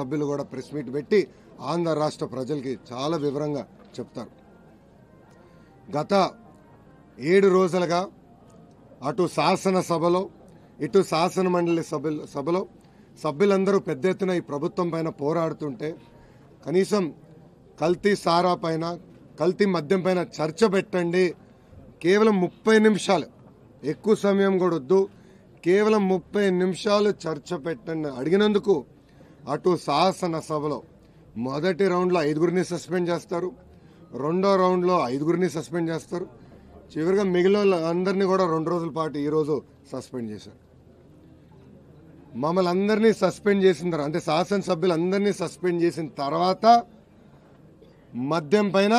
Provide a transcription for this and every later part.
సభ్యులు కూడా press meet పెట్టి ఆంధ్ర రాష్ట్ర ప్రజలకి చాలా వివరంగా చెప్తారు గత ఏడు రోజులుగా అటు శాసనసభలో ఇటు శాసన మండలి సభ్యులు సభలో సభ్యులందరూ పెద్ద ఎత్తున ఈ ప్రభుత్వం పైన పోరాడుతుంటే కనీసం కల్తీ సారా పైన కల్తీ మద్యం పైన చర్చ పెట్టండి కేవలం ముప్పై నిమిషాలు ఎక్కువ సమయం కూడా వద్దు కేవలం ముప్పై నిమిషాలు చర్చ పెట్టండి అడిగినందుకు అటు సభలో మొదటి రౌండ్లో ఐదుగురిని సస్పెండ్ చేస్తారు రెండో రౌండ్లో ఐదుగురిని సస్పెండ్ చేస్తారు చివరిగా మిగిలిన అందరినీ కూడా రెండు రోజుల పాటు ఈరోజు సస్పెండ్ చేశారు మమ్మల్ని అందరినీ సస్పెండ్ చేసిన తర్వాత అంటే శాసనసభ్యులందరినీ సస్పెండ్ చేసిన తర్వాత మద్యం పైన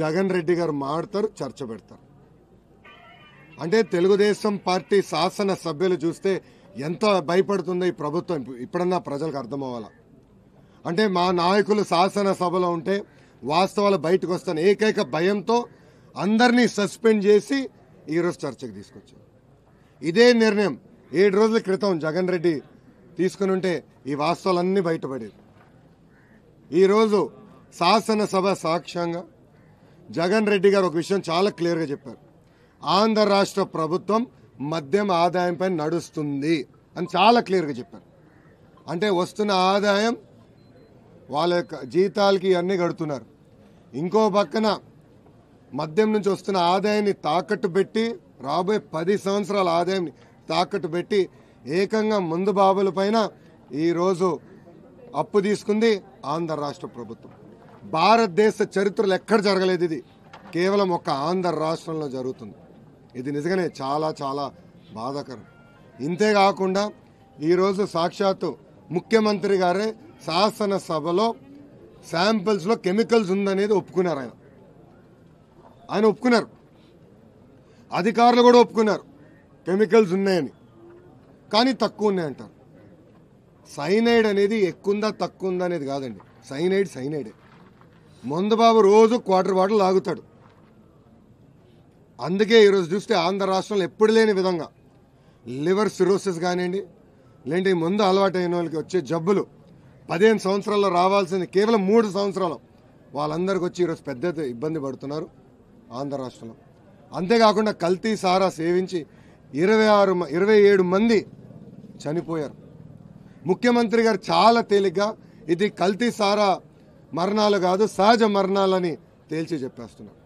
జగన్ రెడ్డి గారు మాడతారు చర్చ పెడతారు అంటే తెలుగుదేశం పార్టీ శాసన సభ్యులు చూస్తే ఎంత భయపడుతుందో ఈ ప్రభుత్వం ఇప్పుడన్నా ప్రజలకు అర్థమవ్వాలా అంటే మా నాయకులు శాసనసభలో ఉంటే వాస్తవాలు బయటకు వస్తాను ఏకైక భయంతో అందరినీ సస్పెండ్ చేసి ఈరోజు చర్చకు తీసుకొచ్చారు ఇదే నిర్ణయం ఏడు రోజుల క్రితం జగన్ రెడ్డి తీసుకుని ఉంటే ఈ వాస్తవాలన్నీ బయటపడేది ఈరోజు శాసనసభ సాక్ష్యంగా జగన్ రెడ్డి గారు ఒక విషయం చాలా క్లియర్గా చెప్పారు ఆంధ్ర రాష్ట్ర ప్రభుత్వం మద్యం ఆదాయంపై నడుస్తుంది అని చాలా క్లియర్గా చెప్పారు అంటే వస్తున్న ఆదాయం వాళ్ళ యొక్క జీతాలకి ఇవన్నీ కడుతున్నారు ఇంకో పక్కన మద్యం నుంచి వస్తున్న ఆదాయాన్ని తాకట్టు పెట్టి రాబోయే పది సంవత్సరాల ఆదాయాన్ని తాకట్టు పెట్టి ఏకంగా ముందు బాబుల పైన ఈరోజు అప్పు తీసుకుంది ఆంధ్ర రాష్ట్ర ప్రభుత్వం భారతదేశ చరిత్రలు ఎక్కడ జరగలేదు ఇది కేవలం ఒక ఆంధ్ర రాష్ట్రంలో జరుగుతుంది ఇది నిజంగానే చాలా చాలా బాధాకరం ఇంతేకాకుండా ఈరోజు సాక్షాత్తు ముఖ్యమంత్రి గారే శాసనసభలో శాంపిల్స్లో కెమికల్స్ ఉందనేది ఒప్పుకున్నారు ఆయన ఆయన ఒప్పుకున్నారు అధికారులు కూడా ఒప్పుకున్నారు కెమికల్స్ ఉన్నాయని కానీ తక్కువ ఉన్నాయంటారు సైనైడ్ అనేది ఎక్కువ ఉందా తక్కువ ఉందా అనేది కాదండి సైనైడ్ సైనైడే మందుబాబు రోజు క్వార్టర్ బాటిల్ లాగుతాడు అందుకే ఈరోజు చూస్తే ఆంధ్ర రాష్ట్రంలో ఎప్పుడు లేని విధంగా లివర్ సిరోసిస్ కానివ్వండి లేదంటే ముందు అలవాటైన వాళ్ళకి వచ్చే జబ్బులు పదిహేను సంవత్సరాల్లో రావాల్సింది కేవలం మూడు సంవత్సరాలు వాళ్ళందరికీ వచ్చి ఈరోజు పెద్ద ఇబ్బంది పడుతున్నారు ఆంధ్ర రాష్ట్రంలో అంతేకాకుండా కల్తీ సారా సేవించి ఇరవై ఆరు ఇరవై ఏడు మంది చనిపోయారు ముఖ్యమంత్రి గారు చాలా తేలిగ్గా ఇది కల్తీ సారా మరణాలు కాదు సహజ మరణాలని తేల్చి చెప్పేస్తున్నారు